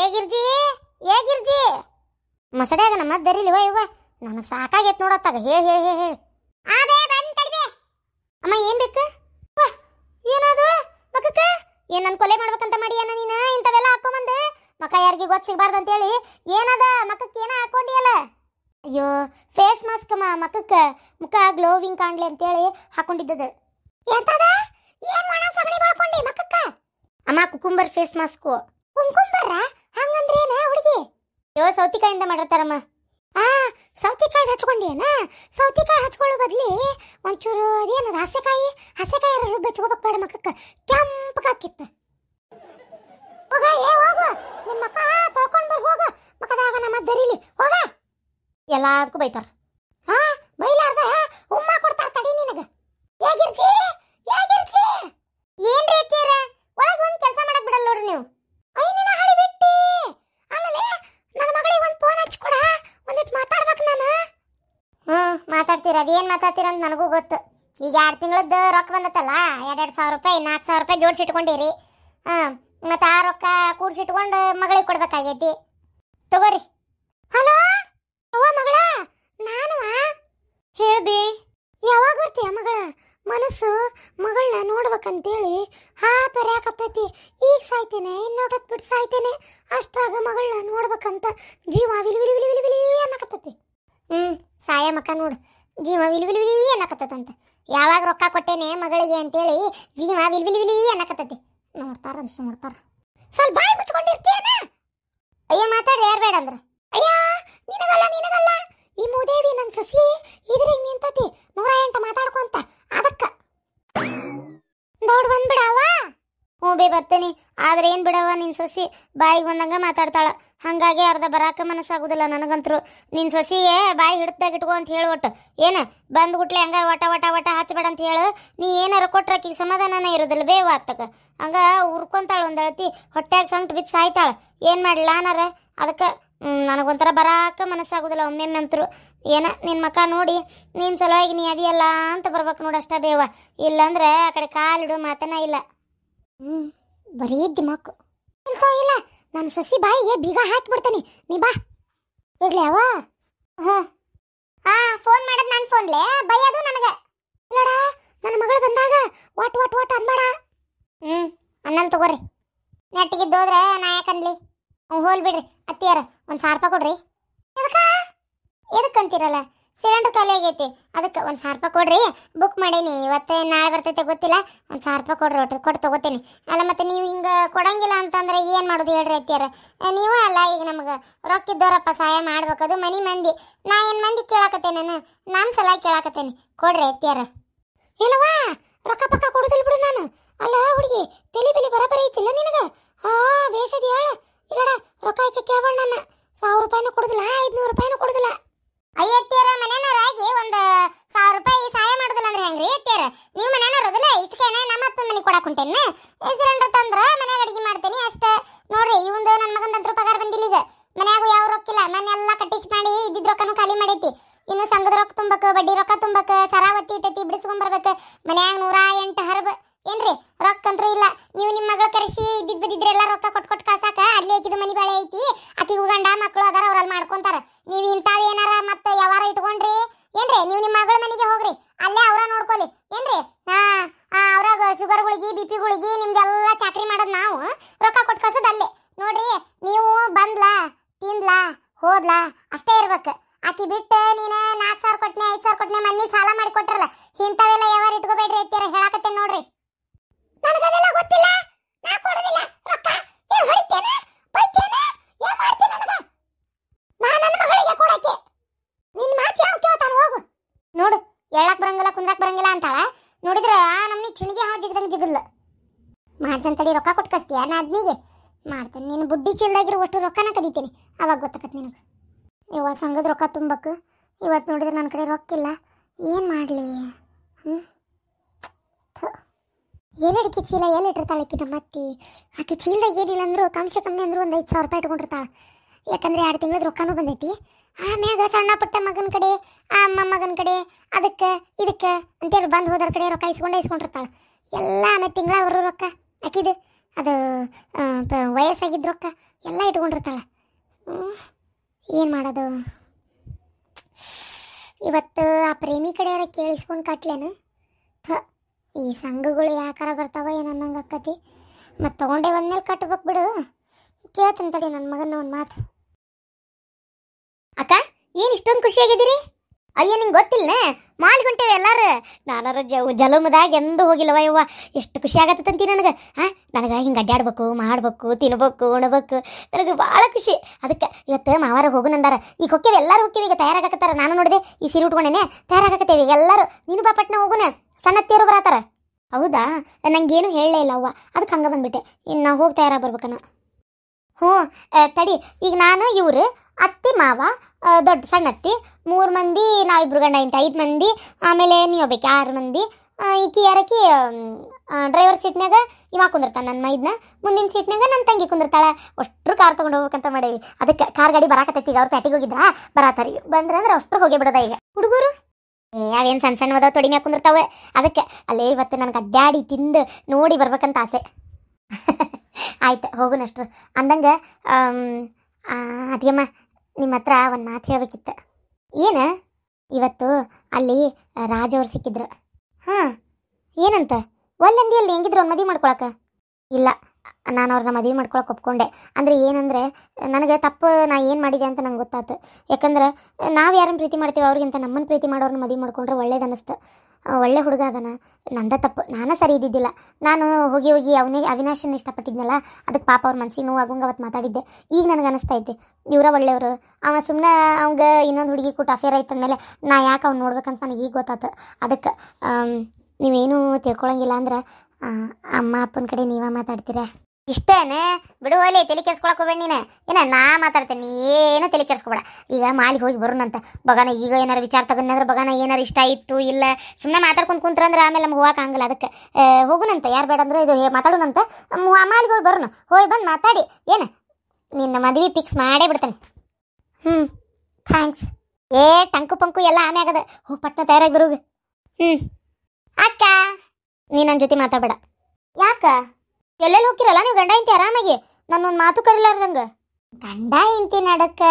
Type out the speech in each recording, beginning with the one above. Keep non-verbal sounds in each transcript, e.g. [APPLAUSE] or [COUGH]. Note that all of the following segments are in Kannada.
ಏಗಿರ್ಜಿ ಏಗಿರ್ಜಿ ಮಸಡ್ಯಾಗ ನಮ್ಮ ದರಿಲಿ ಇವ ನನಗೆ ಸಾಕಾಗೈತೆ ನೋಡತ್ತಾಗ ಹೇಳಿ ಹೇಳಿ ಹೇಳಿ ಹೇಳಿ ಆ ಬೇ ಬಂದ್ ತಡಿ ಅಮ್ಮ ಏನ್ ಬೇಕು ಏನದು ಮಕಕ್ಕ ಏನ್ ನನ್ ಕೊಲೆ ಮಾಡ್ಬೇಕಂತ ಮಾಡಿ ಏನ ನೀನು ಇಂಥವೆಲ್ಲ ಹಾಕೊಂಬಂದು ಮಕ್ಕ ಯಾರಿಗೆ ಗೊತ್ತು ಸಿಗಬಾರ್ದು ಅಂತೇಳಿ ಏನದ ಮಕ್ಕಕ್ಕೆ ಏನ ಹಾಕೊಂಡಿಯಲ್ಲ ಅಯ್ಯೋ ಫೇಸ್ ಮಾಸ್ಕ್ ಅಮ್ಮ ಮಕಕ್ಕ ಮುಖ ಗ್ಲೋವಿಂಗ್ ಕಾಣ್ಲಿ ಅಂತೇಳಿ ಹಾಕೊಂಡಿದ್ದದು ಎಂತದ ಏನ್ ಮಾಡ ಸಗಣಿ ಮಾಡ್ಕೊಂಡಿ ಮಕ್ಕಕ್ಕ ಅಮ್ಮ ಕುಕುಂಬರ್ ಫೇಸ್ ಮಾಸ್ಕು ಕುಂಕುಂಬರ ಹಂಗಂದ್ರೇನ ಹುಡುಗಿ ಯೋ ಸೌತಿಕಾಯಿಂದ ಮಾಡಿರ್ತಾರಮ್ಮ ಆ ಸೌತಿಕಾಯಿ ಹಚ್ಕೊಂಡೇನ ಸೌತಿಕಾಯಿ ಹಚ್ಕೊಳ್ಳೋ ಬದ್ಲಿ ಒಂಚೂರು ಅದೇನದು ಹಸೆಕಾಯಿ ಹಸೆಕಾಯಿ ರುಬ್ಬಿ ಹಚ್ಕೋಬೇಕು ಬೇಡ ಮಕ್ಕಕ್ಕ ಕೆಂಪಕ್ಕಾಕಿತ್ತು ಹೋಗ ಏ ಹೋಗ ನಿನ್ನ ಮಕ್ಕ ತೊಳ್ಕೊಂಡು ಬರ್ ಹೋಗ ಮಕ್ಕದಾಗ ನಮ್ಮ ದರಿಲಿ ಹೋಗ ಎಲ್ಲದಕ್ಕೂ ಬೈತಾರ ಹಾ ಬೈಲಾರ್ದ ಉಮ್ಮ ಕೊಡ್ತಾರ ತಡಿ ನಿನಗ ಹೇಗಿರ್ತಿ ಹೇಗಿರ್ತಿ ಏನ್ ರೀತಿಯರ ಮಾತಾಡ್ತೀರ ಅದೇನು ಮಾತಾಡ್ತೀರ ಅಂತ ನನಗೂ ಗೊತ್ತು ಈಗ ಎರಡು ತಿಂಗಳದ್ದು ರೊಕ್ಕ ಬಂದತ್ತಲ್ಲ ಎರಡೆರಡು ಸಾವಿರ ರೂಪಾಯಿ ನಾಲ್ಕು ಸಾವಿರ ರೂಪಾಯಿ ಜೋಡಿಸಿಟ್ಕೊಂಡಿರಿ ಹಾಂ ಮತ್ತು ಆ ರೊಕ್ಕ ಕೂಡಿಸಿಟ್ಕೊಂಡು ಮಗಳಿಗೆ ಕೊಡ್ಬೇಕಾಗೈತಿ ತಗೋರಿ ಹಲೋ ಅವ್ವ ಮಗಳ ನಾನು ಹೇಳ್ಬಿ ಯಾವಾಗ ಬರ್ತೀಯ ಮಗಳ ಮನಸ್ಸು ಮಗಳನ್ನ ನೋಡ್ಬೇಕಂತೇಳಿ ಹಾ ಯಾಕತ್ತೈತಿ ಈಗ ಸಾಯ್ತೇನೆ ಇನ್ನೊಟತ್ ಬಿಟ್ಟು ಸಾಯ್ತೇನೆ ಅಷ್ಟಾಗ ಮಗಳನ್ನ ನೋಡ್ಬೇಕಂತ ಜೀವ ವಿಲಿ ವಿಲಿ ವಿಲಿ ವಿಲಿ ವಿಲಿ ಅನ್ನಕತ್ತೈತಿ ಹ್ಞೂ ಸಾಯ ನೋಡು ಜೀವ ವಿಲ್ ವಿಲ್ ವಿಲಿ ಅನ್ನಕತ್ತಂತ ಯಾವಾಗ ರೊಕ್ಕ ಕೊಟ್ಟೇನೆ ಮಗಳಿಗೆ ಅಂತೇಳಿ ಜೀವ ವಿಲ್ ವಿಲ್ ವಿಲಿ ಅನ್ನಕತ್ತತಿ ನೋಡ್ತಾರ ನೋಡ್ತಾರ ಸ್ವಲ್ಪ ಬಾಯಿ ಮುಚ್ಕೊಂಡಿರ್ತೀಯನ ಅಯ್ಯ ಮಾತಾಡಿ ಯಾರು ಬೇಡ ಅಂದ್ರೆ ಅಯ್ಯ ನಿನಗಲ್ಲ ನಿನಗಲ್ಲ ಈ ಮೂದೇವಿ ನನ್ನ ಸುಸಿ ಇದ್ರಿಗೆ ನಿಂತತಿ ನೂರ ಎಂಟು ಮಾತಾಡ್ಕೊಂತ ಅದಕ್ಕ ಬೇ ಬರ್ತೀನಿ ಆದ್ರೆ ಏನ್ ಬಿಡವ ನಿನ್ ಸೊಸಿ ಬಾಯಿಗೆ ಬಂದಂಗ ಮಾತಾಡ್ತಾಳ ಹಂಗಾಗಿ ಅರ್ಧ ಬರಾಕ ಮನಸ್ಸಾಗುದಿಲ್ಲ ನನಗಂತರು ನಿನ್ ಸೊಸಿಗೆ ಬಾಯಿ ಹಿಡ್ದಾಗ ಇಟ್ಕೋ ಅಂತ ಹೇಳು ಒಟ್ಟು ಏನು ಬಂದ್ಬಿಟ್ಲೆ ಹಂಗ ಒಟ ಒಟ ಒಟ ಹಚ್ಬೇಡ ಅಂತ ಹೇಳು ನೀ ಏನಾರ ಕೊಟ್ರ ಆಕಿಗೆ ಸಮಾಧಾನನೇ ಇರೋದಿಲ್ಲ ಬೇವ ಆತಕ ಹಂಗ ಉರ್ಕೊಂತಾಳ ಒಂದು ಅಳತಿ ಸಂಟ್ ಸಂಕ್ಟ್ ಬಿದ್ದು ಸಾಯ್ತಾಳ ಏನು ಮಾಡ್ಲಿಲ್ಲ ಅನಾರ ಅದಕ್ಕೆ ನನಗೊಂಥರ ಬರಾಕ ಮನಸ್ಸಾಗುದಿಲ್ಲ ಒಮ್ಮೆಮ್ಮೆ ಅಂತರು ಏನ ನಿನ್ ಮಕ್ಕ ನೋಡಿ ನಿನ್ ಸಲುವಾಗಿ ನೀ ಅದಿಯಲ್ಲ ಅಂತ ಬರ್ಬೇಕು ನೋಡು ಅಷ್ಟೇ ಬೇವ ಇಲ್ಲಂದ್ರೆ ಆ ಕಡೆ ಕಾಲಿಡು ಮಾತನೇ ಇಲ್ಲ ಬರೀ ದಿಮಾಕು ಇಲ್ಲ ನಾನು ಸೊಸಿ ಬಾಯಿಗೆ ಬೀಗ ಹಾಕಿಬಿಡ್ತೀನಿ ನೀ ಬಾ ಇಡ್ಲಿ ಅವ ಹ್ಞೂ ಹಾಂ ಫೋನ್ ಮಾಡೋದು ನಾನು ಫೋನ್ಲೇ ಬೈಯೋದು ನನಗೆ ಇಲ್ಲಡ ನನ್ನ ಮಗಳು ಬಂದಾಗ ವಾಟ್ ವಾಟ್ ವಾಟ್ ಅನ್ಬೇಡ ಹ್ಞೂ ಅನ್ನಲ್ ತಗೋರಿ ನೆಟ್ಟಿಗಿದ್ದೋದ್ರೆ ನಾ ಯಾಕನ್ಲಿ ಹೋಲ್ ಬಿಡ್ರಿ ಅತ್ತಿಯರ ಒಂದು ಸಾವಿರ ರೂಪಾಯಿ ಕೊಡ್ರಿ ಎದಕ್ಕೆ ಎದಕ್ಕಂತೀರಲ್ಲ ಸಿಲಿಂಡರ್ ಖಾಲಿ ಆಗೈತಿ ಅದಕ್ಕೆ ಒಂದು ಸಾವಿರ ರೂಪಾಯಿ ಕೊಡ್ರಿ ಬುಕ್ ಮಾಡೀನಿ ಇವತ್ತು ನಾಳೆ ಬರ್ತೈತೆ ಗೊತ್ತಿಲ್ಲ ಒಂದು ಸಾವಿರ ರೂಪಾಯಿ ಕೊಡ್ರಿ ಒಟ್ಟು ಕೊಟ್ಟು ತೊಗೋತೀನಿ ಅಲ್ಲ ಮತ್ತು ನೀವು ಹಿಂಗೆ ಕೊಡಂಗಿಲ್ಲ ಅಂತಂದ್ರೆ ಏನು ಮಾಡೋದು ಹೇಳ್ರಿ ಅತ್ತಿಯರ ನೀವು ಅಲ್ಲ ಈಗ ನಮಗೆ ರೊಕ್ಕಿದ್ದವರಪ್ಪ ಸಹಾಯ ಮಾಡ್ಬೇಕದು ಅದು ಮನೆ ಮಂದಿ ನಾ ಏನು ಮಂದಿ ಕೇಳಾಕತ್ತೇನೆ ನಾನು ಸಲ ಕೇಳಾಕತ್ತೇನೆ ಕೊಡ್ರಿ ಅತ್ತಿಯರ ಇಲ್ಲವಾ ರೊಕ್ಕ ಪಕ್ಕ ಕೊಡೋದಿಲ್ಲ ಬಿಡು ನಾನು ಅಲ್ಲ ಹುಡುಗಿ ತಲೆ ಬೆಲೆ ಬರಬರಿ ಐತಿಲ್ಲ ನಿನಗೆ ಹಾ ಬೇಷದಿ ಹೇಳ ಇಲ್ಲಡ ರೊಕ್ಕ ಹಾಕಿ ಕೇಳ್ಬೇಡ ನಾನು ಸಾವಿರ ರೂಪಾಯಿನೂ ಕೊಡೋದಿಲ್ಲ ಐದುನೂರು ರೂಪಾಯಿನೂ ಕೊಡೋದಿಲ್ಲ ಅಯ್ಯತ್ತಿಯರ ಮನೆನವರಾಗಿ ಒಂದು ಸಾವಿರ ರೂಪಾಯಿ ಸಹಾಯ ಮಾಡೋದಿಲ್ಲ ಅಂದ್ರೆ ಹೆಂಗ್ರಿ ಅತ್ತಿಯರ ನೀವು ಮನೆನವರದಲ್ಲ ಇಷ್ಟಕ್ಕೇನ ನಮ್ಮ ಅಪ್ಪನ ಮನೆ ಕೊಡಾಕುಂಟೇನ ಸಿಲಿಂಡರ್ ತಂದ್ರ ಮನೆಗೆ ಅಡಿಗೆ ಮಾಡ್ತೇನೆ ಅಷ್ಟೇ ನೋಡ್ರಿ ಇವಂದು ನನ್ನ ಮಗನ ರೂಪಾಯಿ ನೀವು ನಿಮ್ಮ ಮಗಳ ಮನೆಗೆ ಹೋಗ್ರಿ ಅಲ್ಲೇ ಅವರ ನೋಡ್ಕೊಳ್ಳಿ ಏನ್ರಿ ಅವ್ರಾಗ ಶುಗರ್ ಗುಳಿಗಿ ಬಿ ಪಿ ಗುಳಿಗಿ ನಿಮ್ದೆಲ್ಲ ಚಾಕ್ರಿ ಮಾಡೋದು ನಾವು ರೊಕ್ಕ ಕೊಟ್ಟು ಕಸದ ಅಲ್ಲೇ ನೋಡ್ರಿ ನೀವು ಬಂದ್ಲಾ ತಿಂದ್ಲಾ ಹೋದ್ಲಾ ಅಷ್ಟೇ ಇರ್ಬೇಕು ಆಕಿ ಬಿಟ್ಟು ನೀನ ನಾಲ್ಕು ಸಾವಿರ ಕೊಟ್ಟನೆ ಐದು ಸಾವಿರ ಕೊಟ್ಟನೆ ಮನೆ ಸಾಲ ಮಾಡಿ ಕೊಟ್ಟಿರಲ್ಲ ಇಂಥವೆಲ್ಲ ಯಾವಾರ ಇಟ್ಕೋಬೇಡ್ರಿ ಮಾಡ್ತಾನೆ ಅದ್ನಿಗೆ ನೀನು ಬುಡ್ಡಿ ಚೀಲ್ದಾಗಿರೋ ಅಷ್ಟು ರೊಕ್ಕನ ಕದೀತೀನಿ ಅವಾಗ ಗೊತ್ತಾಕತ್ತೆ ನಿನಗೆ ಇವ ಸಂಘದ ರೊಕ್ಕ ತುಂಬಕ್ಕೆ ಇವತ್ತು ನೋಡಿದ್ರೆ ನನ್ನ ಕಡೆ ರೊಕ್ಕಿಲ್ಲ ಏನು ಮಾಡಲಿ ಹ್ಞೂ ಎಲ್ಲಡಿಕೆ ಚೀಲ ಎಲ್ಲಿಟ್ಟಿರ್ತಾಳೆ ಆಕಿನ ಮತ್ತಿ ಆಕೆ ಚೀಲದಾಗ ಏನಿಲ್ಲ ಅಂದರೂ ಕಮ್ಸೆ ಕಮ್ಮಿ ಅಂದರೂ ಒಂದು ಐದು ಸಾವಿರ ರೂಪಾಯಿ ಇಟ್ಕೊಂಡಿರ್ತಾಳೆ ಯಾಕಂದರೆ ಎರಡು ತಿಂಗಳ ರೊಕ್ಕನೂ ಬಂದೈತಿ ಆಮ್ಯಾಗ ಸಣ್ಣ ಪುಟ್ಟ ಮಗನ ಕಡೆ ಆ ಅಮ್ಮ ಮಗನ ಕಡೆ ಅದಕ್ಕೆ ಇದಕ್ಕೆ ಅಂತೇಳಿ ಬಂದು ಹೋದ್ರ ಕಡೆ ರೊಕ್ಕ ಇಸ್ಕೊಂಡು ಇಸ್ಕೊಂಡಿರ್ತಾಳೆ ಎಲ್ಲ ಆಮೇಲೆ ತಿಂಗಳ ಅವರು ರೊಕ್ಕ ಆಕಿದು ಅದು ವಯಸ್ಸಾಗಿದ್ದ ರೊಕ್ಕ ಎಲ್ಲ ಇಟ್ಕೊಂಡಿರ್ತಾಳೆ ಏನು ಮಾಡೋದು ಇವತ್ತು ಆ ಪ್ರೇಮಿ ಕಡೆಯಾರ ಕೇಳಿಸ್ಕೊಂಡು ಕಟ್ಲೇನು ಥ ಈ ಸಂಘಗಳು ಯಾಕಾರ ಬರ್ತಾವ ಏನೋ ನಂಗೆ ಅಕ್ಕತಿ ಮತ್ತು ತೊಗೊಂಡೆ ಒಂದ್ಮೇಲೆ ಕಟ್ಬೇಕು ಬಿಡು ಕೇಳ್ತಂತಡಿ ನನ್ನ ಮಗನ ಒಂದು ಮಾತು ಅಕ್ಕ ಏನು ಇಷ್ಟೊಂದು ಖುಷಿಯಾಗಿದ್ದೀರಿ ಅಯ್ಯೋ ನಿಂಗೆ ಗೊತ್ತಿಲ್ಲ ಮಾಲ್ಗುಂಟೇವೆ ಎಲ್ಲಾರು ನಾನಾರ ಜ ಜಲಮದಾಗ ಎಂದು ಹೋಗಿಲ್ಲವ ಯವ್ವ ಎಷ್ಟು ಖುಷಿ ಆಗತ್ತಂತಿ ನನಗೆ ಹಾಂ ನನಗೆ ಹಿಂಗೆ ಅಡ್ಡಾಡ್ಬೇಕು ಮಾಡ್ಬೇಕು ತಿನ್ಬೇಕು ಉಣ್ಬೇಕು ನನಗೆ ಭಾಳ ಖುಷಿ ಅದಕ್ಕೆ ಇವತ್ತು ಮಾವಾರ ಹೋಗುನಂದಾರ ಈಗ ಹೊಕ್ಕೇವೆ ಎಲ್ಲರೂ ಹೊಕ್ಕೇವಿ ಈಗ ತಯಾರಾಗತ್ತಾರ ನಾನು ನೋಡಿದೆ ಈ ಸೀರೆ ಉಟ್ಕೊಂಡೇನೆ ತಯಾರಾಗತ್ತೇವೆ ಎಲ್ಲರೂ ನೀನು ಬಾಪಟ್ನ ಹೋಗುನೆ ಹೋಗುನ ಸಣ್ಣ ತೇರು ಬರತ್ತಾರ ಹೌದಾ ನನಗೇನು ಹೇಳಲೇ ಇಲ್ಲ ಅವ್ವ ಅದಕ್ಕೆ ಹಂಗೆ ಬಂದ್ಬಿಟ್ಟೆ ಇನ್ನು ನಾವು ಹೋಗಿ ತಯಾರಾಗಿ ಬರ್ಬೇಕನ್ನ ಹ್ಞೂ ತಡಿ ಈಗ ನಾನು ಇವರು ಅತ್ತಿ ಮಾವ ದೊಡ್ಡ ಸಣ್ಣ ಅತ್ತಿ ಮೂರು ಮಂದಿ ನಾವಿಬ್ರು ಗಂಡ ಇಂತ ಐದು ಮಂದಿ ಆಮೇಲೆ ನೀವು ಬೇಕು ಆರು ಮಂದಿ ಈಕಿ ಯಾರಕಿ ಡ್ರೈವರ್ ಸೀಟ್ನಾಗ ಇವ ಕುಂದಿರ್ತಾನೆ ನನ್ನ ಮೈದ್ನ ಮುಂದಿನ ಸೀಟ್ನಾಗ ನನ್ನ ತಂಗಿ ಕುಂದಿರ್ತಾಳೆ ಅಷ್ಟ್ರು ಕಾರ್ ತೊಗೊಂಡು ಹೋಗ್ಬೇಕಂತ ಮಾಡೇವಿ ಅದಕ್ಕೆ ಕಾರ್ ಗಾಡಿ ಬರಾಕತ್ತೈತಿ ಈಗ ಅವ್ರು ಪ್ಯಾಟಿಗೆ ಹೋಗಿದ್ರಾ ಬರಾತಾರಿ ಬಂದ್ರೆ ಅಂದ್ರೆ ಅಷ್ಟ್ರು ಹೋಗಿ ಬಿಡೋದ ಈಗ ಹುಡುಗರು ಏನು ಸಣ್ಣ ಸಣ್ಣ ಓದೋ ತೊಡಿ ಕುಂದಿರ್ತಾವೆ ಅದಕ್ಕೆ ಅಲ್ಲೇ ಇವತ್ತು ನನಗೆ ಅಡ್ಡಾಡಿ ತಿಂದು ನೋಡಿ ಬರ್ಬೇಕಂತ ಆಸೆ [LAUGHS] ಆಯ್ತು ಹೋಗುನಷ್ಟ್ರು ಅಂದಂಗೆ ಅದೇಮ್ಮ ನಿಮ್ಮ ಹತ್ರ ಒಂದು ಮಾತು ಹೇಳಬೇಕಿತ್ತು ಏನು ಇವತ್ತು ಅಲ್ಲಿ ರಾಜ ಸಿಕ್ಕಿದ್ರು ಹಾಂ ಏನಂತ ಒಲ್ಲಂದಿ ಅಲ್ಲಿ ಹೆಂಗಿದ್ರು ಅವ್ನು ಮದುವೆ ಮಾಡ್ಕೊಳಕ ಇಲ್ಲ ನಾನು ಅವ್ರನ್ನ ಮದುವೆ ಮಾಡ್ಕೊಳಕ್ಕೆ ಒಪ್ಕೊಂಡೆ ಅಂದರೆ ಏನಂದರೆ ನನಗೆ ತಪ್ಪು ನಾ ಏನು ಮಾಡಿದೆ ಅಂತ ನಂಗೆ ಗೊತ್ತಾಯ್ತು ಯಾಕಂದ್ರೆ ನಾವು ಯಾರನ್ನು ಪ್ರೀತಿ ಮಾಡ್ತೀವಿ ಅವ್ರಿಗಿಂತ ನಮ್ಮನ್ನು ಪ್ರೀತಿ ಮಾಡೋರನ್ನ ಮದುವೆ ಮಾಡ್ಕೊಂಡ್ರೆ ಒಳ್ಳೇದು ಅನ್ನಿಸ್ತು ಒಳ್ಳೆ ಹುಡುಗ ಅದನ ನಂದ ತಪ್ಪು ನಾನು ಸರಿ ಇದ್ದಿದ್ದಿಲ್ಲ ನಾನು ಹೋಗಿ ಹೋಗಿ ಅವನೇ ಅವಿನಾಶನ ಇಷ್ಟಪಟ್ಟಿದ್ನಲ್ಲ ಅದಕ್ಕೆ ಪಾಪ ಅವ್ರ ಮನಸ್ಸಿಗೆ ನೋವಾಗಂಗೆ ಅವತ್ತು ಮಾತಾಡಿದ್ದೆ ಈಗ ನನಗೆ ಅನಿಸ್ತಾ ಇದ್ದೆ ಇವರ ಒಳ್ಳೆಯವರು ಅವ ಸುಮ್ಮನೆ ಅವಂಗ ಇನ್ನೊಂದು ಹುಡುಗಿ ಕೊಟ್ಟು ಅಫೇರ್ ಆಯ್ತು ಅಂದಮೇಲೆ ನಾ ಯಾಕೆ ಅವ್ನು ನೋಡ್ಬೇಕಂತ ನನಗೆ ಈಗ ಗೊತ್ತಾತು ಅದಕ್ಕೆ ನೀವೇನೂ ತಿಳ್ಕೊಳಂಗಿಲ್ಲ ಅಂದ್ರೆ ಅಮ್ಮ ಅಪ್ಪನ ಕಡೆ ನೀವೇ ಮಾತಾಡ್ತೀರಾ ಇಷ್ಟೇನೆ ಬಿಡು ಅಲ್ಲಿ ತಲೆ ಕೆಡ್ಸ್ಕೊಳಕ್ ಹೋಗ್ಬೇಡ ನೀನು ಏನ ನಾ ಮಾತಾಡ್ತೇನೆ ಏನು ತಲೆ ಕೆರ್ಸ್ಕೊಬೇಡ ಈಗ ಮಾಲಿಗೆ ಹೋಗಿ ಬರೋಣಂತ ಬಗಾನ ಈಗ ಏನಾರು ವಿಚಾರ ತಗೊಂಡ್ರೆ ಬಗಾನ ಏನಾರು ಇಷ್ಟ ಇತ್ತು ಇಲ್ಲ ಸುಮ್ಮನೆ ಮಾತಾಡ್ಕೊಂಡು ಕುಂತ್ರಂದ್ರೆ ಆಮೇಲೆ ನಮ್ಗೆ ಹೋಗಕ್ಕೆ ಆಗಲ್ಲ ಅದಕ್ಕೆ ಹೋಗುನಂತ ಯಾರು ಬೇಡ ಅಂದ್ರೆ ಇದು ಮಾತಾಡೋಣಂತ ಮಾಲಿಗೆ ಹೋಗಿ ಬರೋಣ ಹೋಗಿ ಬಂದು ಮಾತಾಡಿ ಏನು ನಿನ್ನ ಮದುವೆ ಫಿಕ್ಸ್ ಮಾಡೇ ಬಿಡ್ತೇನೆ ಹ್ಞೂ ಥ್ಯಾಂಕ್ಸ್ ಏ ಟಂಕು ಪಂಕು ಎಲ್ಲ ಆಮ್ಯಾಗದ ಹೋ ಪಟ್ನ ತಯಾರಾಗಿ ಬರೋಗ ಹ್ಞೂ ಅಕ್ಕ ನೀ ನನ್ನ ಜೊತೆ ಮಾತಾಡಬೇಡ ಯಾಕ ಎಲ್ಲೆಲ್ಲಿ ಹೋಗಿರಲ್ಲ ನೀವು ಗಂಡ ಇಂತಿ ಆರಾಮಾಗಿ ನನ್ನೊಂದು ಮಾತು ಕರಿಲಾರ್ದಂಗ ಗಂಡ ಇಂತಿ ನಡಕ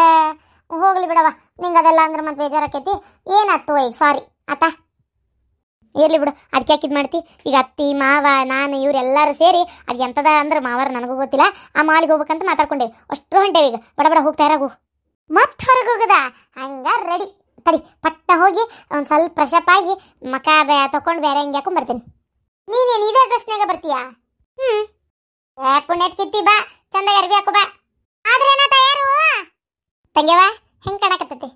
ಹೋಗ್ಲಿ ಬಿಡವ ನಿಂಗೆ ಅದೆಲ್ಲ ಅಂದ್ರೆ ಮತ್ತೆ ಬೇಜಾರಾಕೈತಿ ಏನಾಯ್ತು ಈಗ ಸಾರಿ ಆತ ಇರ್ಲಿ ಬಿಡು ಅದಕ್ಕೆ ಯಾಕೆ ಮಾಡ್ತಿ ಈಗ ಅತ್ತಿ ಮಾವ ನಾನು ಇವರೆಲ್ಲರೂ ಸೇರಿ ಅದು ಎಂಥದ ಅಂದ್ರೆ ಮಾವರ ನನಗೂ ಗೊತ್ತಿಲ್ಲ ಆ ಮಾಲಿಗೆ ಹೋಗ್ಬೇಕಂತ ಮಾತಾಡ್ಕೊಂಡೇವಿ ಅಷ್ಟು ಹೊಂಟೇವಿ ಈಗ ಬಡ ಬಡ ಹೋಗ್ತಾ ಇರಾಗು ಮತ್ತೆ ಹೊರಗೆ ಹೋಗದ ಹಂಗ ರೆಡಿ ತಡಿ ಪಟ್ಟ ಹೋಗಿ ಒಂದು ಸ್ವಲ್ಪ ಪ್ರೆಶಪ್ ಆಗಿ ಮಕ ಬೇ ತಕೊಂಡು ಬೇರೆ ಹಿಂಗೆ ಹಾಕೊಂಡ್ ಬರ್ತೀನಿ ನೀನೇನು ಇದೇ ಡ್ರೆಸ್ನಾಗ ಬರ್ತೀಯಾ ಹ್ಞೂ ಪುಣ್ಯದ ಕಿತ್ತಿ ಬಾ ಚಂದಾಗಿ ಅರ್ಬಿ ಹಾಕೋ ಬಾ ಆದ್ರೆ ತಯಾರು ತಂಗ್ಯವ ಹೆಂಗ್ ಕಾಣಕತ್ತತಿ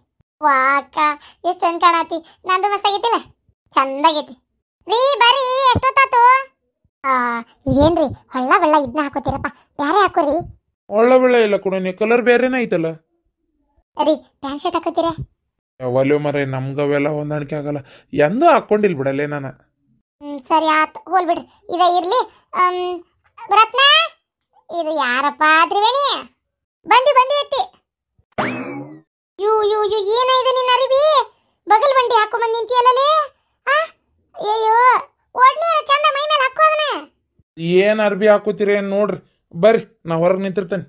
ವಾಕ ಎಷ್ಟು ಚಂದ ಕಾಣತಿ ನಂದು ಮಸ್ತಾಗೈತಿಲ್ಲ ಚಂದಾಗೈತಿ ರೀ ಬರ್ರಿ ಎಷ್ಟೊತ್ತಾತು ಆ ಇದೇನ್ರಿ ಹೊಳ್ಳ ಬೆಳ್ಳ ಇದ್ನ ಹಾಕೋತೀರಪ್ಪ ಬ್ಯಾರೆ ಹಾಕೋರಿ ಒಳ್ಳೆ ಬೆಳ್ಳ ಇಲ್ಲ ನೀ ಕಲರ್ ಬೇರೆನೇ ಐತಲ್ಲ ರೀ ಪ್ಯಾಂಟ್ ಶರ್ಟ್ ಹಾಕೋತೀರ ಯಾವಲ್ಲೂ ಮರೆ ನಮ್ಗವೆಲ್ಲ ಹೊಂದಾಣಿಕೆ ಆಗಲ್ಲ ಎಂದೂ ಹಾಕೊಂಡಿಲ್ ಬಿಡಲ್ಲೇ ನಾನು ಸರಿ ಆತ್ ಹೋಲ್ ಬಿಡ್ರಿ ಇದ ಇರ್ಲಿ ರತ್ನ ಇದು ಯಾರಪ್ಪ ತ್ರಿವೇಣಿ ಬಂದಿ ಬಂದಿ ಅತ್ತಿ ಯೂ ಯು ಯು ಏನ ಇದೆ ನಿನ್ನ ಅರಿವಿ ಬಗಲ್ ಬಂಡಿ ಹಾಕೊ ಬಂದ್ ನಿಂತಿಯಲ್ಲೇ ಅಯ್ಯೋ ಒಡ್ನೀರ ಚಂದ ಮೈ ಮೇಲೆ ಹಾಕೋದನ ಏನ್ ಅರ್ಬಿ ಹಾಕೋತೀರಿ ಏನ್ ನೋಡ್ರಿ ಬರ್ರಿ ನಾ ಹೊರಗೆ ನಿಂತಿರ್ತೇನೆ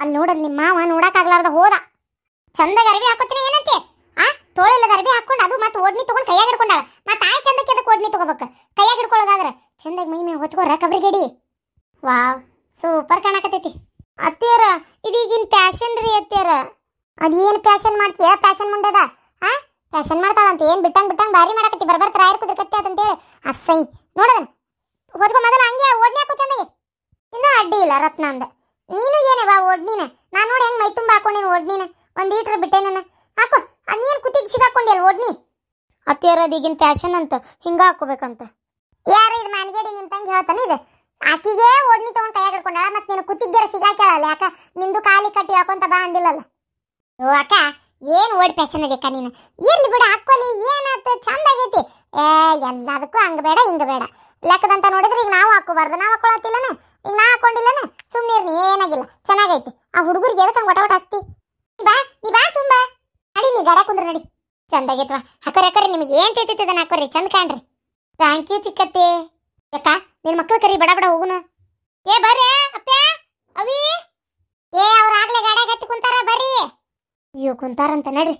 ಅಲ್ಲಿ ನೋಡಲ್ ನಿಮ್ಮ ಮಾವ ನೋಡಕ್ಕಾಗ್ಲಾರ್ದ ಹೋದ ಚಂದಗ ಅರ್ಬಿ ಹಾಕೋತೀನಿ ಏನಂತೆ ಆ ತೋಳಿಲ್ಲದ ಅರ್ಬಿ ಹಾಕೊಂಡು ಅದು ಮತ್ತೆ ಓಡ್ನಿ ತಗೊಂಡು ಕೈಯಾಗ ಹಿಡ್ಕೊಂಡಾಳ ಮತ್ತೆ ಆಯ್ ಚಂದಕ್ಕೆ ಅದಕ್ಕೆ ಓಡ್ನಿ ತಗೋಬೇಕು ಕೈಯಾಗ ಹಿಡ್ಕೊಳ್ಳೋದಾದ್ರೆ ಚಂದಾಗ ಮೈ ಮೇಲೆ ಹೊಚ್ಕೋ ರಕಬ್ರಿ ಗಡಿ ವಾವ್ ಸೂಪರ್ ಕಾಣಕತ್ತೈತಿ ಅತ್ತಿಯರ ಇದೀಗಿನ ಫ್ಯಾಷನ್ ರೀ ಅತ್ತಿಯರ ಅದೇನು ಫ್ಯಾಷನ್ ಮಾಡ್ತೀಯ ಫ್ಯಾಷನ್ ಮುಂಡದ ಆ ಫ್ಯಾಷನ್ ಮಾಡ್ತಾಳಂತ ಏನು ಬಿಟ್ಟಂಗ್ ಬಿಟ್ಟಂಗ್ ಭಾರಿ ಮಾಡಕತ್ತಿ ಬರ್ಬರ್ ತ್ರಾಯರ್ ಕುದುರ್ಕತ್ತೆ ಹೇಳಿ ಅಸ್ಸೈ ನೋಡದನ್ ಹೋಜ್ಕೊ ಮೊದಲು ಹಂಗೆ ಹಾಕೋ ಚಂದಗೆ ಇನ್ನೂ ಅಡ್ಡಿ ಇಲ್ಲ ರತ್ನ ಅಂದ ನೀನು ಏನೇ ಬಾ ಓಡ್ನಿನ ನಾನು ನೋಡಿ ಹೆಂಗೆ ಮೈ ತುಂಬ ಹಾಕೊಂಡೇನು ಓಡ್ನಿನ ಒಂದು ಲೀಟ್ರ್ ಬಿಟ್ಟೆ ನಾನು ಹಾಕು ನೀನು ಕುತ್ತಿಗೆ ಸಿಗಾಕೊಂಡಿಯಲ್ಲ ಓಡ್ನಿ ಅತ್ತಿಯರ ಈಗಿನ ಫ್ಯಾಷನ್ ಅಂತ ಹಿಂಗೆ ಹಾಕೋಬೇಕಂತ ಯಾರು ಇದು ಮ್ಯಾನ್ಗೇಡಿ ನಿಮ್ಮ ತಂಗಿ ಹೇಳ್ತಾನೆ ಇದು ಆಕಿಗೆ ಒಡ್ನಿ ತಗೊಂಡು ಕೈ ಹಿಡ್ಕೊಂಡಾಳ ಮತ್ತೆ ನೀನು ಕುತ್ತಿಗೆರ ಸಿಗಾಕ್ಯಾಳಲ್ಲ ಯಾಕ ನಿಂದು ಕಾಲಿ ಕಟ್ಟಿ ಹೇಳ್ಕೊಂತ ಬಾ ಅಂದಿಲ್ಲಲ್ಲ ಓ ಅಕ್ಕ ಏನು ಓಡ್ ಪ್ಯಾಶನ್ ಅದಕ್ಕ ನೀನು ಇರ್ಲಿ ಬಿಡ ಹಾಕೋಲಿ ಏನಾಯ್ತು ಚಂದ ಆಗೈತಿ ಏ ಎಲ್ಲದಕ್ಕೂ ಹಂಗ ಬೇಡ ಹಿಂಗ ಬೇಡ ಲೆಕ್ಕದಂತ ನೋಡಿದ್ರೆ ಈಗ ನಾವು ಹಾಕೋಬಾರ್ದು ನಾವು ಹಾಕೊಳತ್ತಿಲ್ಲನ ಈಗ ನಾ ಹಾಕೊಂಡಿಲ್ಲನೇ ಸುಮ್ಮನೆ ಇರ್ನಿ ಏನಾಗಿಲ್ಲ ಚೆನ್ನಾಗೈತಿ ಆ ಹುಡುಗರಿಗೆ ಎದಕ್ಕೆ ಹಂಗೆ ಒಟ ಹಸ್ತಿ ಬಾ ನೀ ಬಾ ಸುಮ್ಮ ನಡಿ ನೀ ಗಡ ಕುಂದ್ರ ನಡಿ ಚಂದಾಗೈತವಾ ಹಕ್ಕರ್ ಹಕ್ಕರಿ ನಿಮಗೆ ಏನು ತಿಳ್ತಿದ್ದನ ಹಾಕೋರಿ ಚಂದ ಕಾಣ್ರಿ ಥ್ಯಾಂಕ್ ಯು ಚಿಕ್ಕತ್ತೆ ಯಾಕ ನಿನ್ ಮಕ್ಳು ಕರಿ ಬಡ ಬಡ ಹೋಗುನು ಏ ಬರ್ರಿ ಅಪ್ಪ ಅವಿ ಏ ಅವ್ರ ಆಗ್ಲೇ ಗಾಡಿಯಾಗ ಹತ್ತಿ ಕುಂತಾರ ಬರ್ರಿ ಅಯ್ಯೋ ಕುಂತಾರಂತ ನಡ್ರಿ